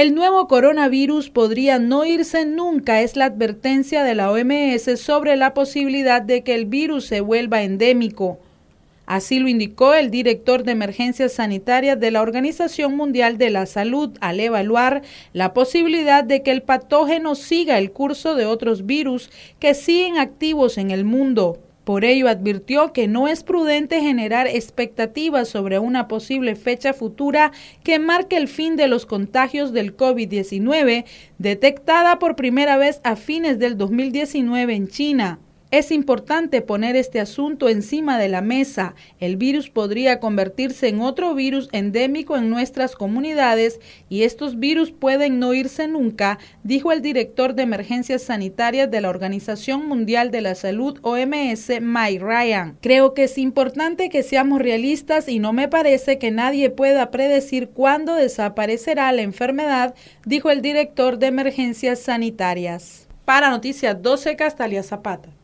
El nuevo coronavirus podría no irse nunca, es la advertencia de la OMS sobre la posibilidad de que el virus se vuelva endémico. Así lo indicó el director de emergencias sanitarias de la Organización Mundial de la Salud al evaluar la posibilidad de que el patógeno siga el curso de otros virus que siguen activos en el mundo. Por ello advirtió que no es prudente generar expectativas sobre una posible fecha futura que marque el fin de los contagios del COVID-19, detectada por primera vez a fines del 2019 en China. Es importante poner este asunto encima de la mesa. El virus podría convertirse en otro virus endémico en nuestras comunidades y estos virus pueden no irse nunca, dijo el director de emergencias sanitarias de la Organización Mundial de la Salud, OMS, Mike Ryan. Creo que es importante que seamos realistas y no me parece que nadie pueda predecir cuándo desaparecerá la enfermedad, dijo el director de emergencias sanitarias. Para Noticias 12, Castalia Zapata.